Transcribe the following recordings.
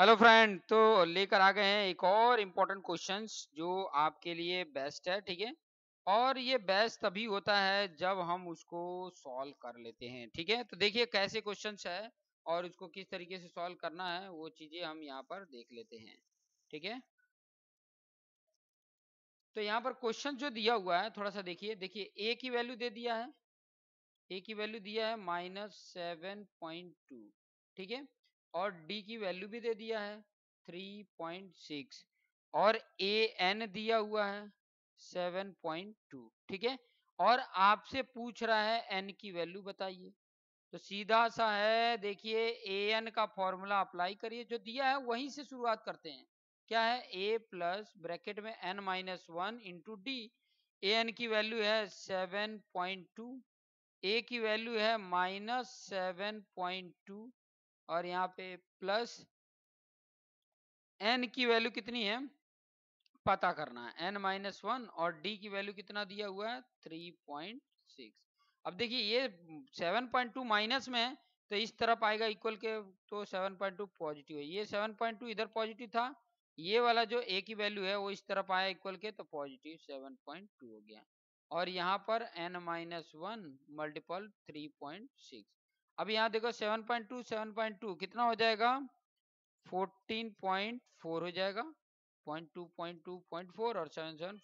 hello friend तो लेकर आ गए हैं एक और इम्पोर्टेंट क्वेश्चन जो आपके लिए बेस्ट है ठीक है और ये बेस्ट तभी होता है जब हम उसको सॉल्व कर लेते हैं ठीक है तो देखिए कैसे क्वेश्चन है और उसको किस तरीके से सॉल्व करना है वो चीजें हम यहाँ पर देख लेते हैं ठीक है तो यहाँ पर क्वेश्चन जो दिया हुआ है थोड़ा सा देखिए देखिए ए की वैल्यू दे दिया है ए की वैल्यू दिया है माइनस सेवन पॉइंट टू ठीक है और डी की वैल्यू भी दे दिया है 3.6 और ए एन दिया हुआ है 7.2 ठीक है और आपसे पूछ रहा है एन की वैल्यू बताइए तो सीधा सा है देखिए ए एन का फॉर्मूला अप्लाई करिए जो दिया है वहीं से शुरुआत करते हैं क्या है ए प्लस ब्रैकेट में N minus one into D A N की वैल्यू है सेवन पॉइंट टू ए की वैल्यू है माइनस सेवन पॉइंट टू और यहाँ पे प्लस एन की वैल्यू कितनी है पता करना है एन माइनस वन और डी की वैल्यू कितना दिया हुआ है थ्री पॉइंट सिक्स अब देखिए ये सेवन पॉइंट टू माइनस में है तो इस तरफ आएगा इक्वल के तो सेवन पॉइंट टू पॉजिटिव है ये सेवन पॉइंट टू इधर पॉजिटिव था ये वाला जो ए की वैल्यू है वो इस तरफ आया इक्वल के तो पॉजिटिव सेवन पॉइंट टू हो गया और यहाँ पर N minus one multiple three point six अब यहाँ देखो 7.2 7.2 कितना हो जाएगा 14.4 हो जाएगा पॉइंट टू और सेवन सेवन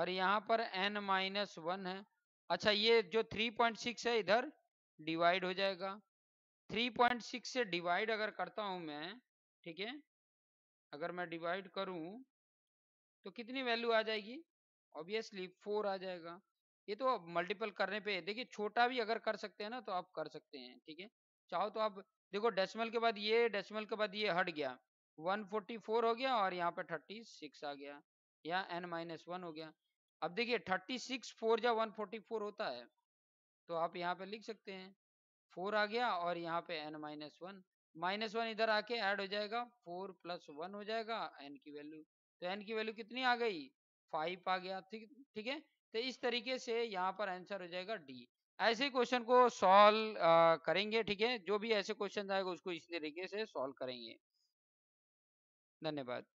और यहाँ पर n माइनस वन है अच्छा ये जो 3.6 है इधर डिवाइड हो जाएगा 3.6 से डिवाइड अगर करता हूं मैं ठीक है अगर मैं डिवाइड करूं तो कितनी वैल्यू आ जाएगी ऑब्वियसली फोर आ जाएगा ये तो मल्टीपल करने पे देखिए छोटा भी अगर कर सकते हैं ना तो आप कर सकते हैं ठीक है चाहो तो आप देखो डेसिमल के बाद ये डेसिमल के बाद ये हट गया 144 हो गया और यहाँ पे 36 आ गया यहाँ एन माइनस वन हो गया अब देखिए 36 सिक्स फोर या वन होता है तो आप यहाँ पे लिख सकते हैं फोर आ गया और यहाँ पे N minus one minus one इधर आके ऐड हो जाएगा फोर प्लस वन हो जाएगा एन की वैल्यू तो एन की वैल्यू कितनी आ गई फाइव आ गया ठीक ठीक है तो इस तरीके से यहाँ पर आंसर हो जाएगा डी ऐसे क्वेश्चन को सॉल्व करेंगे ठीक है जो भी ऐसे क्वेश्चन आएगा उसको इस तरीके से सॉल्व करेंगे धन्यवाद